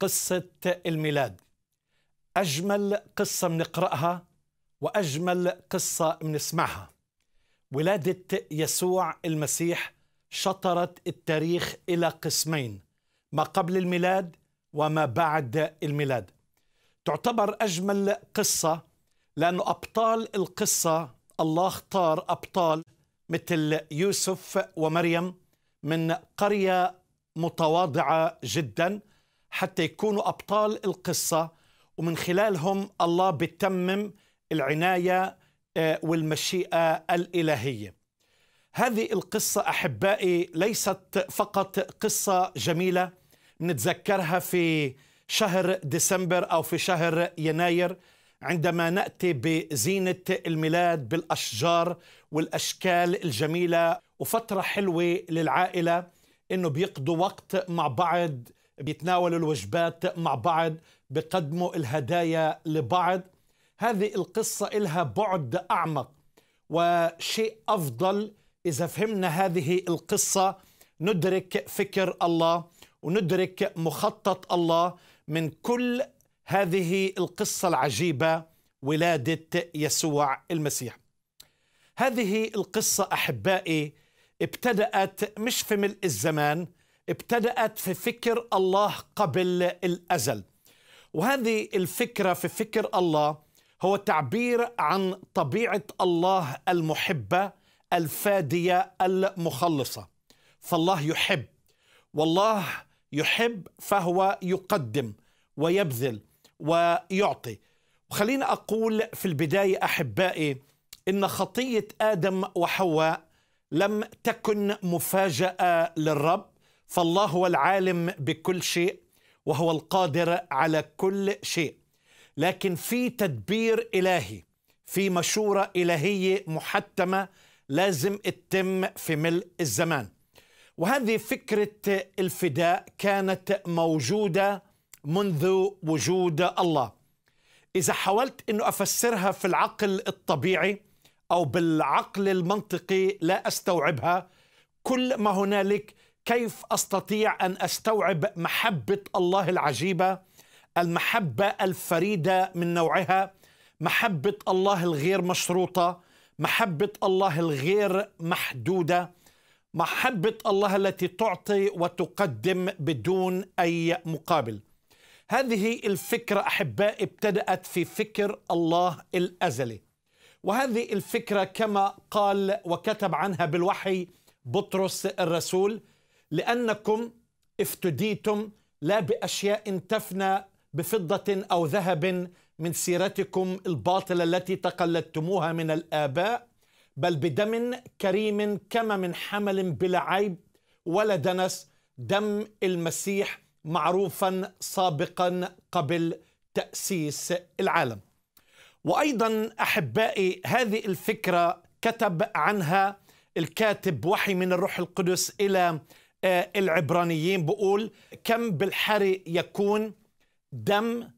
قصة الميلاد أجمل قصة بنقرأها وأجمل قصة بنسمعها ولادة يسوع المسيح شطرت التاريخ إلى قسمين ما قبل الميلاد وما بعد الميلاد تعتبر أجمل قصة لأن أبطال القصة الله اختار أبطال مثل يوسف ومريم من قرية متواضعة جدا حتى يكونوا ابطال القصه ومن خلالهم الله بتمم العنايه آه، والمشيئه الالهيه. هذه القصه احبائي ليست فقط قصه جميله نتذكرها في شهر ديسمبر او في شهر يناير عندما ناتي بزينه الميلاد بالاشجار والاشكال الجميله وفتره حلوه للعائله انه بيقضوا وقت مع بعض بيتناولوا الوجبات مع بعض بقدموا الهدايا لبعض هذه القصة إلها بعد أعمق وشيء أفضل إذا فهمنا هذه القصة ندرك فكر الله وندرك مخطط الله من كل هذه القصة العجيبة ولادة يسوع المسيح هذه القصة أحبائي ابتدأت مش في ملء الزمان ابتدأت في فكر الله قبل الأزل وهذه الفكرة في فكر الله هو تعبير عن طبيعة الله المحبة الفادية المخلصة فالله يحب والله يحب فهو يقدم ويبذل ويعطي وخليني أقول في البداية أحبائي إن خطية آدم وحواء لم تكن مفاجأة للرب فالله هو العالم بكل شيء وهو القادر على كل شيء لكن في تدبير الهي في مشوره الهيه محتمه لازم تتم في ملء الزمان وهذه فكره الفداء كانت موجوده منذ وجود الله اذا حاولت انه افسرها في العقل الطبيعي او بالعقل المنطقي لا استوعبها كل ما هنالك كيف استطيع ان استوعب محبه الله العجيبه المحبه الفريده من نوعها محبه الله الغير مشروطه محبه الله الغير محدوده محبه الله التي تعطي وتقدم بدون اي مقابل هذه الفكره احباء ابتدات في فكر الله الازلي وهذه الفكره كما قال وكتب عنها بالوحي بطرس الرسول لأنكم افتديتم لا بأشياء تفنى بفضة أو ذهب من سيرتكم الباطلة التي تقلدتموها من الآباء بل بدم كريم كما من حمل بلا عيب ولا دنس دم المسيح معروفا سابقا قبل تأسيس العالم وأيضا أحبائي هذه الفكرة كتب عنها الكاتب وحي من الروح القدس إلى آه، العبرانيين بقول كم بالحري يكون دم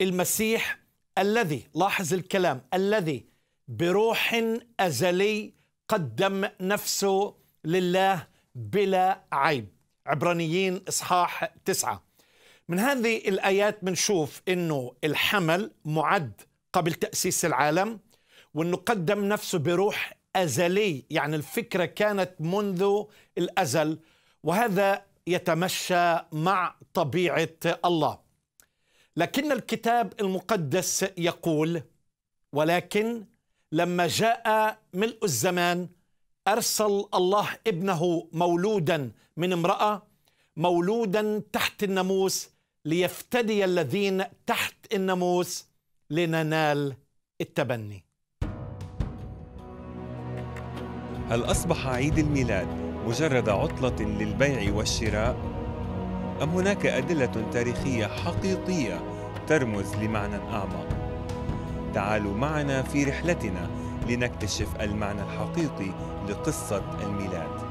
المسيح الذي لاحظ الكلام الذي بروح أزلي قدم نفسه لله بلا عيب عبرانيين إصحاح تسعة من هذه الآيات بنشوف أنه الحمل معد قبل تأسيس العالم وأنه قدم نفسه بروح أزلي يعني الفكرة كانت منذ الأزل وهذا يتمشى مع طبيعه الله لكن الكتاب المقدس يقول ولكن لما جاء ملء الزمان ارسل الله ابنه مولودا من امراه مولودا تحت الناموس ليفتدي الذين تحت الناموس لننال التبني هل اصبح عيد الميلاد مجرد عطلة للبيع والشراء؟ أم هناك أدلة تاريخية حقيقية ترمز لمعنى أعمق؟ تعالوا معنا في رحلتنا لنكتشف المعنى الحقيقي لقصة الميلاد.